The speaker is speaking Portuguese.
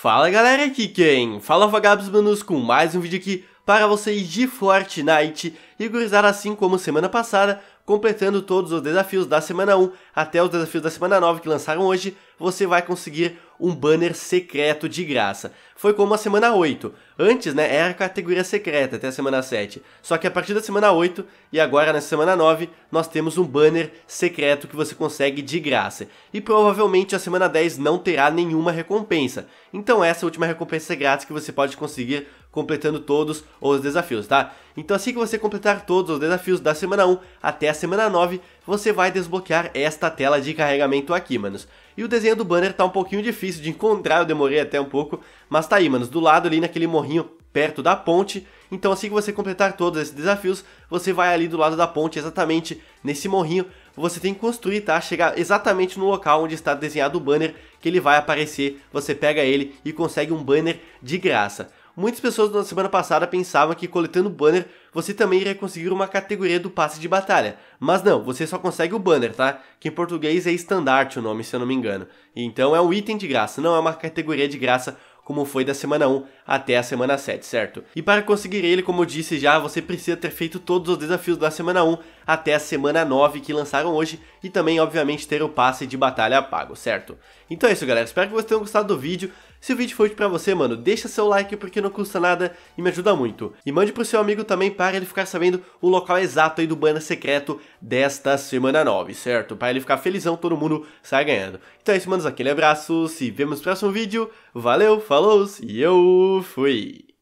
Fala galera, aqui quem? Fala vagabos Manus com mais um vídeo aqui para vocês de Fortnite e gurizada assim como semana passada, completando todos os desafios da semana 1 até os desafios da semana 9 que lançaram hoje, você vai conseguir um banner secreto de graça. Foi como a semana 8. Antes, né, era a categoria secreta até a semana 7. Só que a partir da semana 8 e agora na semana 9, nós temos um banner secreto que você consegue de graça. E provavelmente a semana 10 não terá nenhuma recompensa. Então essa é a última recompensa é grátis que você pode conseguir completando todos os desafios, tá? Então assim que você completar todos os desafios da semana 1 até a semana 9, você vai desbloquear esta tela de carregamento aqui, manos. E o desenho do banner tá um pouquinho difícil de encontrar, eu demorei até um pouco, mas tá aí, manos, do lado ali naquele morrinho perto da ponte. Então assim que você completar todos esses desafios, você vai ali do lado da ponte, exatamente nesse morrinho, você tem que construir, tá? Chegar exatamente no local onde está desenhado o banner, que ele vai aparecer, você pega ele e consegue um banner de graça. Muitas pessoas na semana passada pensavam que coletando banner você também iria conseguir uma categoria do passe de batalha, mas não, você só consegue o banner, tá? Que em português é estandarte o nome, se eu não me engano. Então é um item de graça, não é uma categoria de graça como foi da semana 1 até a semana 7, certo? E para conseguir ele, como eu disse já, você precisa ter feito todos os desafios da semana 1 até a semana 9 que lançaram hoje e também, obviamente, ter o passe de batalha pago, certo? Então é isso, galera. Espero que vocês tenham gostado do vídeo. Se o vídeo foi útil pra você, mano, deixa seu like porque não custa nada e me ajuda muito. E mande pro seu amigo também para ele ficar sabendo o local exato aí do banner secreto desta semana 9, certo? Para ele ficar felizão, todo mundo sai ganhando. Então é isso, manos. Aquele abraço, se vemos no próximo vídeo. Valeu, falou e eu fui!